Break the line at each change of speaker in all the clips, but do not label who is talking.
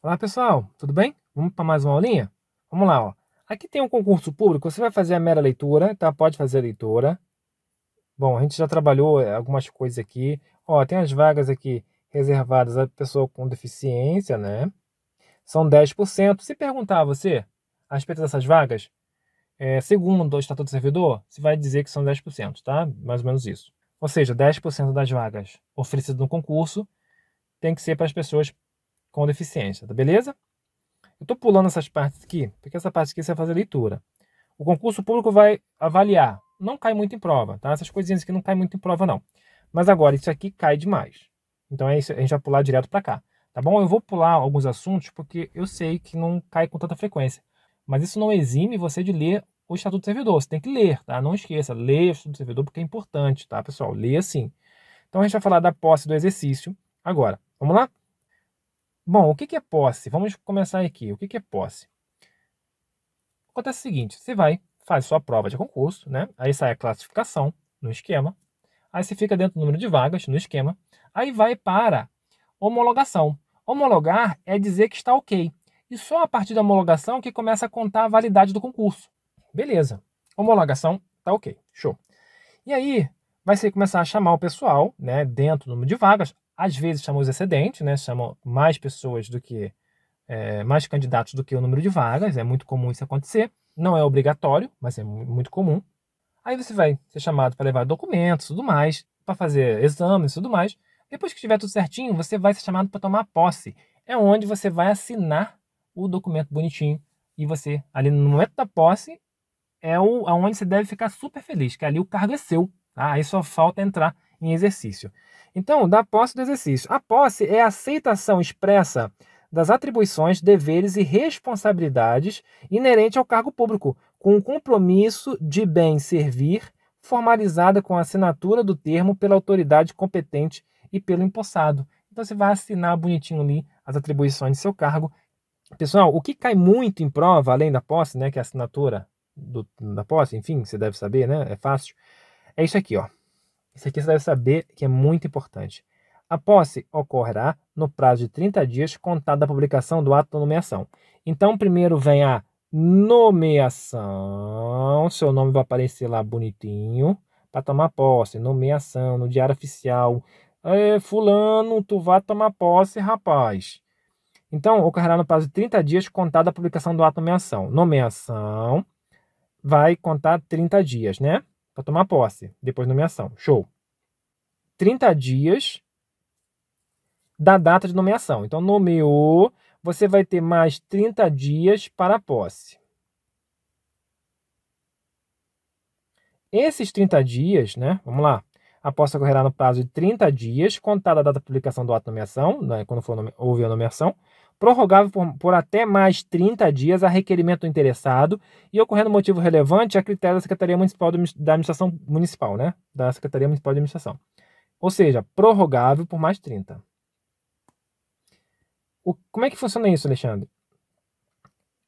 Olá pessoal, tudo bem? Vamos para mais uma aulinha? Vamos lá, ó. Aqui tem um concurso público, você vai fazer a mera leitura, tá? Pode fazer a leitura. Bom, a gente já trabalhou é, algumas coisas aqui. Ó, tem as vagas aqui reservadas à pessoa com deficiência, né? São 10%. Se perguntar a você a respeito dessas vagas, é, segundo o Estatuto do Servidor, você vai dizer que são 10%, tá? Mais ou menos isso. Ou seja, 10% das vagas oferecidas no concurso tem que ser para as pessoas com deficiência, tá beleza? Eu estou pulando essas partes aqui, porque essa parte aqui você vai fazer leitura. O concurso público vai avaliar. Não cai muito em prova, tá? Essas coisinhas aqui não cai muito em prova, não. Mas agora, isso aqui cai demais. Então, é isso, a gente vai pular direto para cá, tá bom? Eu vou pular alguns assuntos, porque eu sei que não cai com tanta frequência. Mas isso não exime você de ler o Estatuto do Servidor. Você tem que ler, tá? Não esqueça, leia o Estatuto do Servidor, porque é importante, tá, pessoal? Leia assim. Então, a gente vai falar da posse do exercício agora. Vamos lá? Bom, o que é posse? Vamos começar aqui. O que é posse? Acontece o seguinte: você vai, faz sua prova de concurso, né? Aí sai a classificação no esquema. Aí você fica dentro do número de vagas no esquema. Aí vai para homologação. Homologar é dizer que está ok. E só a partir da homologação que começa a contar a validade do concurso. Beleza. Homologação, está ok. Show. E aí, vai ser começar a chamar o pessoal, né, dentro do número de vagas, às vezes chamam os excedentes, né? Chamam mais pessoas do que é, mais candidatos do que o número de vagas. É muito comum isso acontecer. Não é obrigatório, mas é muito comum. Aí você vai ser chamado para levar documentos, tudo mais, para fazer exames, tudo mais. Depois que estiver tudo certinho, você vai ser chamado para tomar posse. É onde você vai assinar o documento bonitinho e você ali no momento da posse é o aonde você deve ficar super feliz, que ali o cargo é seu. Tá? Aí só falta entrar em exercício. Então, da posse do exercício. A posse é a aceitação expressa das atribuições, deveres e responsabilidades inerentes ao cargo público, com o compromisso de bem servir, formalizada com a assinatura do termo pela autoridade competente e pelo empossado. Então você vai assinar bonitinho ali as atribuições de seu cargo. Pessoal, o que cai muito em prova, além da posse, né, que é a assinatura do, da posse, enfim, você deve saber, né, é fácil, é isso aqui, ó. Isso aqui você deve saber que é muito importante. A posse ocorrerá no prazo de 30 dias contado da publicação do ato da nomeação. Então, primeiro vem a nomeação, seu nome vai aparecer lá bonitinho, para tomar posse, nomeação, no diário oficial. É, fulano, tu vai tomar posse, rapaz. Então, ocorrerá no prazo de 30 dias contado da publicação do ato de nomeação. Nomeação vai contar 30 dias, né? para tomar posse, depois nomeação. Show. 30 dias da data de nomeação. Então, nomeou, você vai ter mais 30 dias para a posse. Esses 30 dias, né? Vamos lá. A posse ocorrerá no prazo de 30 dias, contada a data de publicação do ato de nomeação, né, quando for nome, houve a nomeação, prorrogável por, por, até mais 30 dias a requerimento do interessado e ocorrendo motivo relevante a critério da Secretaria Municipal do, da Administração Municipal, né? Da Secretaria Municipal de Administração. Ou seja, prorrogável por mais 30. O, como é que funciona isso, Alexandre?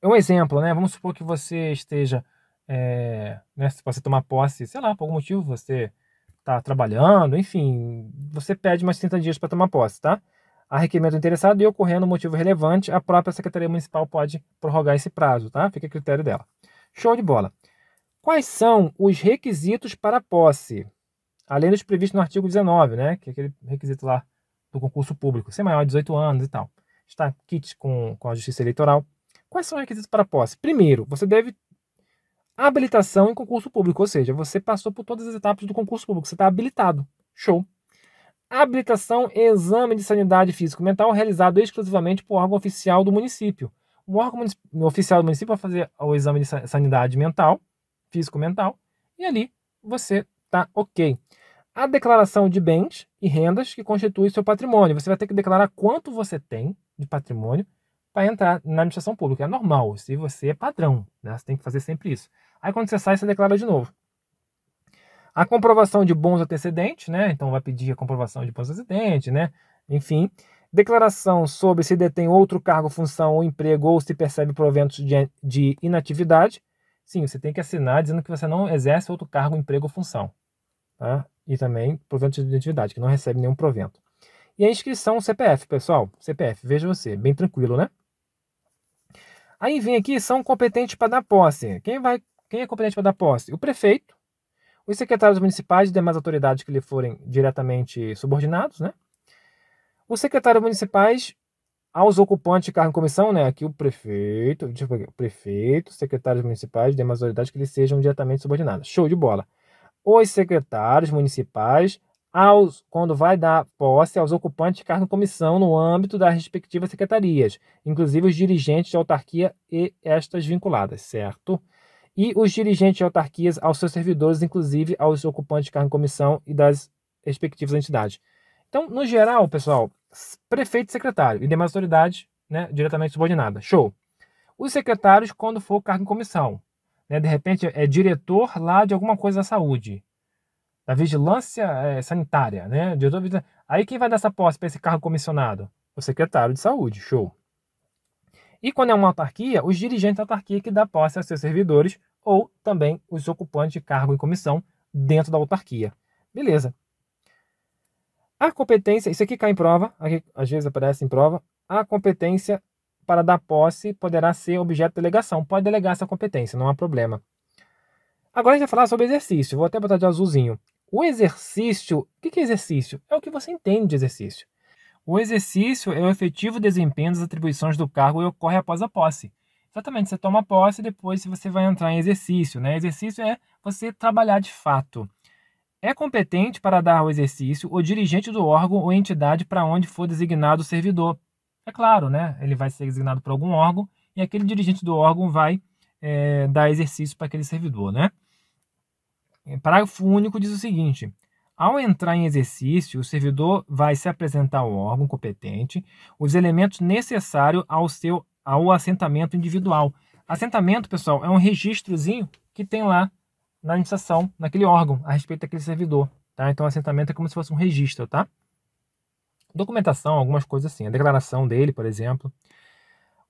É um exemplo, né? Vamos supor que você esteja, é, né, se você tomar posse, sei lá, por algum motivo você está trabalhando, enfim, você pede mais 30 dias para tomar posse, tá? a requerimento do interessado e ocorrendo motivo relevante, a própria Secretaria Municipal pode prorrogar esse prazo, tá? Fica a critério dela. Show de bola. Quais são os requisitos para posse? Além dos previstos no artigo 19, né? Que é aquele requisito lá do concurso público, ser maior de 18 anos e tal. Está kit com, com a Justiça Eleitoral. Quais são os requisitos para posse? Primeiro, você deve habilitação em concurso público, ou seja, você passou por todas as etapas do concurso público, você está habilitado. Show habilitação e exame de sanidade físico-mental realizado exclusivamente por órgão oficial do município. O órgão oficial do município vai fazer o exame de sanidade mental, físico-mental, e ali você está ok. A declaração de bens e rendas que constitui seu patrimônio. Você vai ter que declarar quanto você tem de patrimônio para entrar na administração pública. É normal, se você é padrão, né? você tem que fazer sempre isso. Aí quando você sai, você declara de novo. A comprovação de bons antecedentes, né? Então vai pedir a comprovação de bons antecedentes, né? Enfim, declaração sobre se detém outro cargo, função ou emprego ou se percebe proventos de, de inatividade. Sim, você tem que assinar dizendo que você não exerce outro cargo, emprego ou função. Tá? E também proventos de inatividade, que não recebe nenhum provento. E a inscrição CPF, pessoal. CPF, veja você, bem tranquilo, né? Aí vem aqui, são competentes para dar posse. Quem, vai, quem é competente para dar posse? O prefeito, os secretários municipais e demais autoridades que lhe forem diretamente subordinados, né? Os secretários municipais aos ocupantes de cargo em comissão, né? Aqui o prefeito, o prefeito, secretários municipais e demais autoridades que lhe sejam diretamente subordinados, Show de bola. Os secretários municipais aos, quando vai dar posse aos ocupantes de cargo em comissão no âmbito das respectivas secretarias, inclusive os dirigentes de autarquia e estas vinculadas, certo? e os dirigentes de autarquias aos seus servidores, inclusive aos ocupantes de cargo em comissão e das respectivas entidades. Então, no geral, pessoal, prefeito e secretário e demais autoridades né, diretamente subordinadas. Show. Os secretários, quando for cargo em comissão. Né, de repente, é diretor lá de alguma coisa da saúde, da vigilância é, sanitária. Né, diretor, aí quem vai dar essa posse para esse cargo comissionado? O secretário de saúde. Show. E quando é uma autarquia, os dirigentes da autarquia que dá posse a seus servidores ou também os ocupantes de cargo em comissão dentro da autarquia. Beleza. A competência, isso aqui cai em prova, aqui, às vezes aparece em prova, a competência para dar posse poderá ser objeto de delegação. Pode delegar essa competência, não há problema. Agora a gente vai falar sobre exercício. Vou até botar de azulzinho. O exercício, o que é exercício? É o que você entende de exercício. O exercício é o efetivo desempenho das atribuições do cargo e ocorre após a posse. Exatamente, você toma posse e depois você vai entrar em exercício. Né? Exercício é você trabalhar de fato. É competente para dar o exercício o dirigente do órgão ou entidade para onde for designado o servidor. É claro, né? ele vai ser designado para algum órgão e aquele dirigente do órgão vai é, dar exercício para aquele servidor. Né? Parágrafo único diz o seguinte: ao entrar em exercício, o servidor vai se apresentar ao órgão competente os elementos necessários ao seu ao assentamento individual. Assentamento, pessoal, é um registrozinho que tem lá na administração, naquele órgão, a respeito daquele servidor. Tá? Então, assentamento é como se fosse um registro, tá? Documentação, algumas coisas assim, a declaração dele, por exemplo.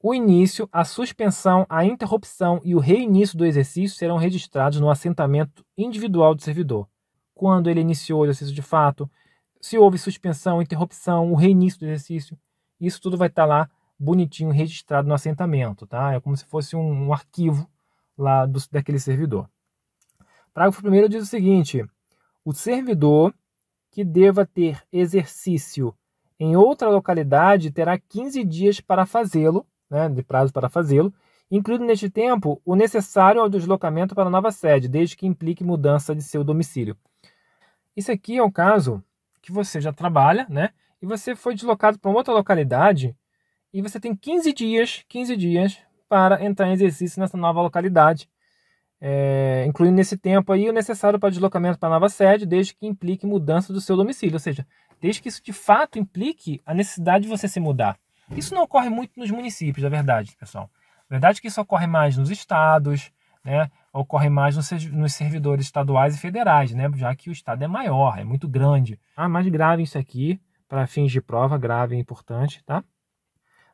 O início, a suspensão, a interrupção e o reinício do exercício serão registrados no assentamento individual do servidor quando ele iniciou o exercício de fato, se houve suspensão, interrupção, o reinício do exercício. Isso tudo vai estar tá lá bonitinho registrado no assentamento, tá? É como se fosse um, um arquivo lá do, daquele servidor. Parágrafo 1 diz o seguinte: o servidor que deva ter exercício em outra localidade terá 15 dias para fazê-lo, né, de prazo para fazê-lo, incluindo neste tempo o necessário ao deslocamento para a nova sede, desde que implique mudança de seu domicílio. Isso aqui é o caso que você já trabalha, né? E você foi deslocado para outra localidade e você tem 15 dias, 15 dias para entrar em exercício nessa nova localidade, é, incluindo nesse tempo aí o necessário para deslocamento para a nova sede, desde que implique mudança do seu domicílio, ou seja, desde que isso de fato implique a necessidade de você se mudar. Isso não ocorre muito nos municípios, na verdade, pessoal. Na verdade que isso ocorre mais nos estados, né, ocorre mais nos servidores estaduais e federais, né, já que o Estado é maior, é muito grande. Ah, mas grave isso aqui, para fins de prova, grave é importante, tá?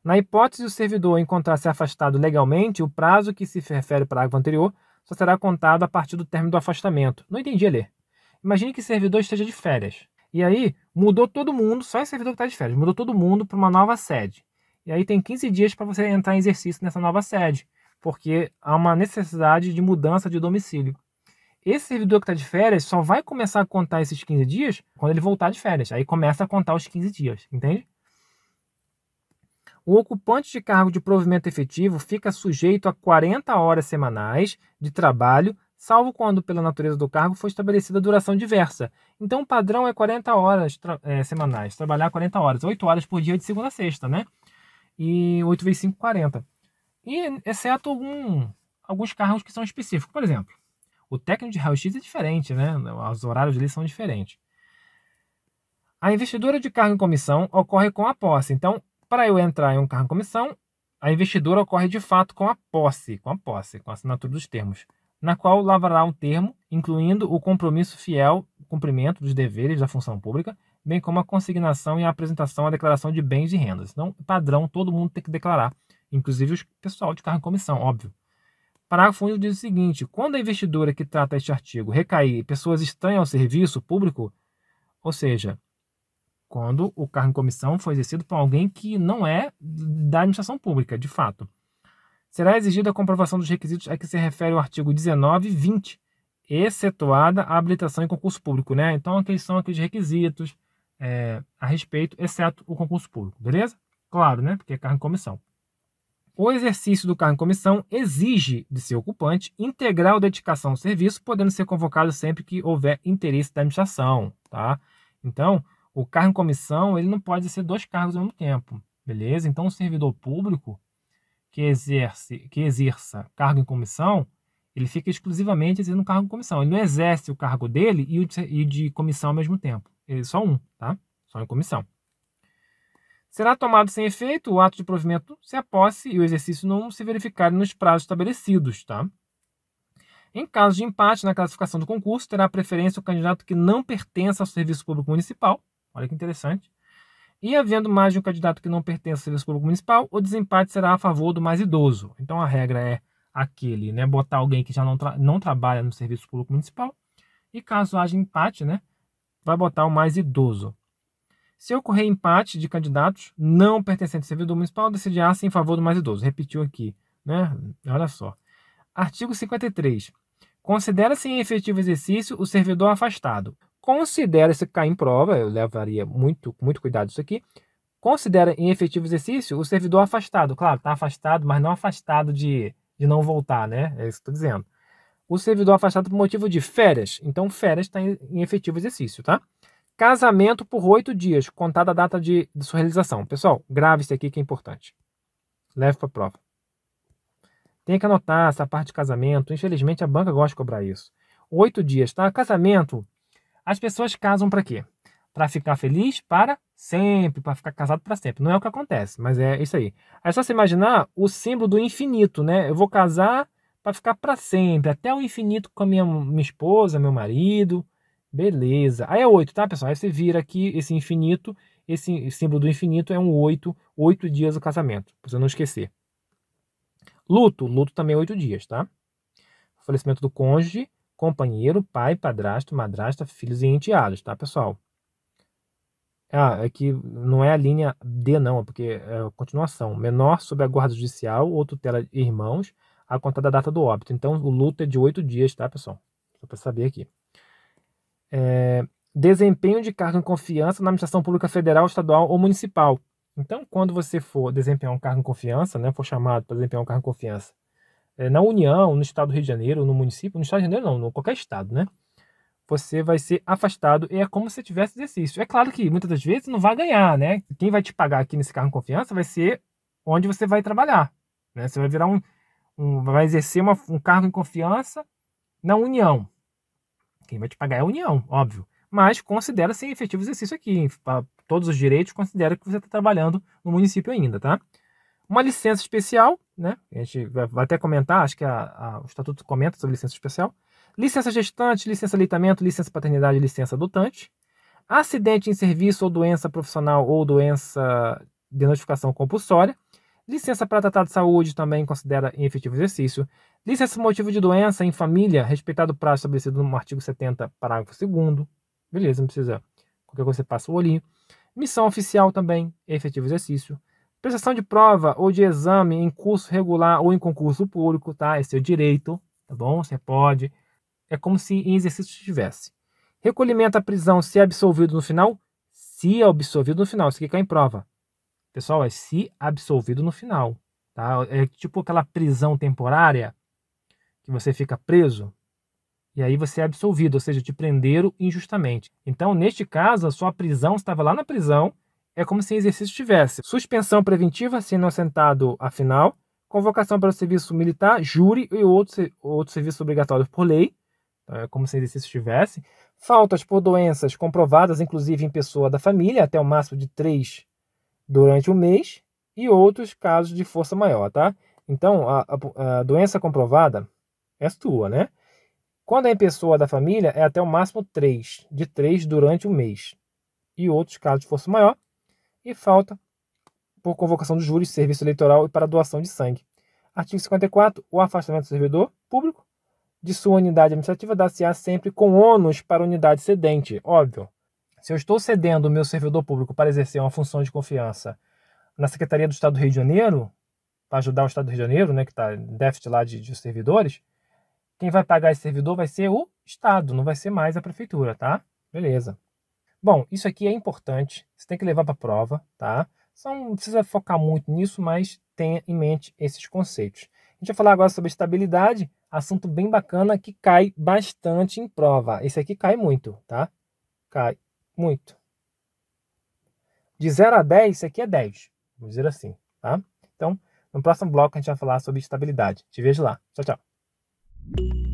Na hipótese do servidor encontrar-se afastado legalmente, o prazo que se refere para a água anterior só será contado a partir do término do afastamento. Não entendi a ler. Imagine que o servidor esteja de férias. E aí, mudou todo mundo, só esse servidor que está de férias, mudou todo mundo para uma nova sede. E aí tem 15 dias para você entrar em exercício nessa nova sede porque há uma necessidade de mudança de domicílio. Esse servidor que está de férias só vai começar a contar esses 15 dias quando ele voltar de férias. Aí começa a contar os 15 dias, entende? O ocupante de cargo de provimento efetivo fica sujeito a 40 horas semanais de trabalho, salvo quando, pela natureza do cargo, foi estabelecida duração diversa. Então, o padrão é 40 horas é, semanais, trabalhar 40 horas, 8 horas por dia de segunda a sexta, né? E 8 vezes 5, 40. E exceto algum, alguns carros que são específicos. Por exemplo, o técnico de raio-x é diferente, né? Os horários dele são diferentes. A investidura de carro em comissão ocorre com a posse. Então, para eu entrar em um carro em comissão, a investidura ocorre de fato com a posse, com a posse, com a assinatura dos termos, na qual lavará um termo, incluindo o compromisso fiel, o cumprimento dos deveres da função pública, bem como a consignação e a apresentação à declaração de bens e rendas. Então, padrão, todo mundo tem que declarar inclusive o pessoal de em tá comissão, óbvio. Parágrafo único diz o seguinte: quando a investidora que trata este artigo recair pessoas estranhas ao serviço público, ou seja, quando o cargo em comissão foi exercido por alguém que não é da administração pública, de fato, será exigida a comprovação dos requisitos a que se refere o artigo 19 e 20, excetuada a habilitação em concurso público, né? Então, aqueles são aqueles requisitos é, a respeito, exceto o concurso público, beleza? Claro, né? Porque é cargo em comissão o exercício do cargo em comissão exige de seu ocupante integral dedicação ao serviço, podendo ser convocado sempre que houver interesse da administração, tá? Então, o cargo em comissão, ele não pode ser dois cargos ao mesmo tempo, beleza? Então, o servidor público que, exerce, que exerça cargo em comissão, ele fica exclusivamente exercendo cargo em comissão. Ele não exerce o cargo dele e o de, e de comissão ao mesmo tempo. Ele é só um, tá? Só em comissão. Será tomado sem efeito o ato de provimento se a posse e o exercício não se verificarem nos prazos estabelecidos, tá? Em caso de empate na classificação do concurso, terá preferência o candidato que não pertence ao Serviço Público Municipal. Olha que interessante. E havendo mais de um candidato que não pertence ao Serviço Público Municipal, o desempate será a favor do mais idoso. Então a regra é aquele, né, botar alguém que já não, tra não trabalha no Serviço Público Municipal. E caso haja empate, né, vai botar o mais idoso. Se ocorrer empate de candidatos não pertencentes ao servidor municipal, decidirá-se ah, em favor do mais idoso. Repetiu aqui, né? Olha só. Artigo 53. Considera-se em efetivo exercício o servidor afastado. Considera-se cair em prova, eu levaria muito, muito cuidado isso aqui. Considera em efetivo exercício o servidor afastado. Claro, está afastado, mas não afastado de, de não voltar, né? É isso que estou dizendo. O servidor afastado por motivo de férias. Então, férias está em, em efetivo exercício, tá? casamento por oito dias, contada a data de, de sua realização. Pessoal, grave isso aqui que é importante. Leve para prova. Tem que anotar essa parte de casamento. Infelizmente, a banca gosta de cobrar isso. Oito dias, tá? Casamento. As pessoas casam para quê? Para ficar feliz para sempre, para ficar casado para sempre. Não é o que acontece, mas é isso aí. É só você imaginar o símbolo do infinito, né? Eu vou casar para ficar para sempre, até o infinito com a minha, minha esposa, meu marido. Beleza. Aí é 8, tá, pessoal? Aí você vira aqui esse infinito, esse símbolo do infinito é um 8, 8 dias do casamento, para você não esquecer. Luto, luto também é 8 dias, tá? Falecimento do cônjuge, companheiro, pai, padrasto, madrasta, filhos e enteados, tá, pessoal? Ah, é que não é a linha D, não, é porque é a continuação. Menor sob a guarda judicial ou tutela de irmãos, a contar da data do óbito. Então, o luto é de 8 dias, tá, pessoal? Só para saber aqui é, desempenho de cargo em confiança na administração pública federal, estadual ou municipal. Então, quando você for desempenhar um cargo em confiança, né, for chamado para desempenhar um cargo em confiança é, na União, no Estado do Rio de Janeiro, no município, no Estado do Rio de Janeiro não, em qualquer estado, né? Você vai ser afastado e é como se tivesse exercício. É claro que muitas das vezes não vai ganhar, né? Quem vai te pagar aqui nesse cargo em confiança vai ser onde você vai trabalhar, né? Você vai virar um, um vai exercer uma, um cargo em confiança na União, quem vai te pagar é a União, óbvio. Mas considera sem efetivo exercício aqui. Para todos os direitos, considera que você está trabalhando no município ainda, tá? Uma licença especial, né? A gente vai até comentar, acho que a, a, o Estatuto comenta sobre licença especial. Licença gestante, licença leitamento, licença paternidade, licença adotante. Acidente em serviço ou doença profissional ou doença de notificação compulsória licença para tratar de saúde também considera em efetivo exercício, licença por motivo de doença em família, respeitado o prazo estabelecido no artigo 70, parágrafo 2 beleza, não precisa, qualquer coisa você passa o olhinho, missão oficial também em efetivo exercício, prestação de prova ou de exame em curso regular ou em concurso público, tá, Esse é o direito, tá bom, você pode, é como se em exercício estivesse. Recolhimento à prisão se é absolvido no final? Se é absolvido no final, isso aqui cai em prova. Pessoal, é se absolvido no final, tá? É tipo aquela prisão temporária que você fica preso e aí você é absolvido, ou seja, te prenderam injustamente. Então, neste caso, a sua prisão estava lá na prisão, é como se em exercício tivesse suspensão preventiva se inocentado a final, convocação para o serviço militar, júri e outro, outro serviço obrigatório por lei, então é como se exercício tivesse, faltas por doenças comprovadas, inclusive em pessoa da família, até o máximo de três durante o mês e outros casos de força maior, tá? Então, a, a, a doença comprovada é sua, né? Quando é em pessoa da família, é até o máximo 3, de 3 durante o mês. E outros casos de força maior. E falta por convocação do júri, serviço eleitoral e para doação de sangue. Artigo 54. O afastamento do servidor público de sua unidade administrativa dá se á sempre com ônus para a unidade cedente. Óbvio. Se eu estou cedendo o meu servidor público para exercer uma função de confiança na Secretaria do Estado do Rio de Janeiro, para ajudar o Estado do Rio de Janeiro, né, que está em déficit lá de, de servidores, quem vai pagar esse servidor vai ser o Estado, não vai ser mais a Prefeitura, tá? Beleza. Bom, isso aqui é importante, você tem que levar para a prova, tá? Só não precisa focar muito nisso, mas tenha em mente esses conceitos. A gente vai falar agora sobre estabilidade, assunto bem bacana que cai bastante em prova. Esse aqui cai muito, tá? Cai muito. De 0 a 10, isso aqui é 10. Vamos dizer assim, tá? Então, no próximo bloco a gente vai falar sobre estabilidade. Te vejo lá. Tchau, tchau.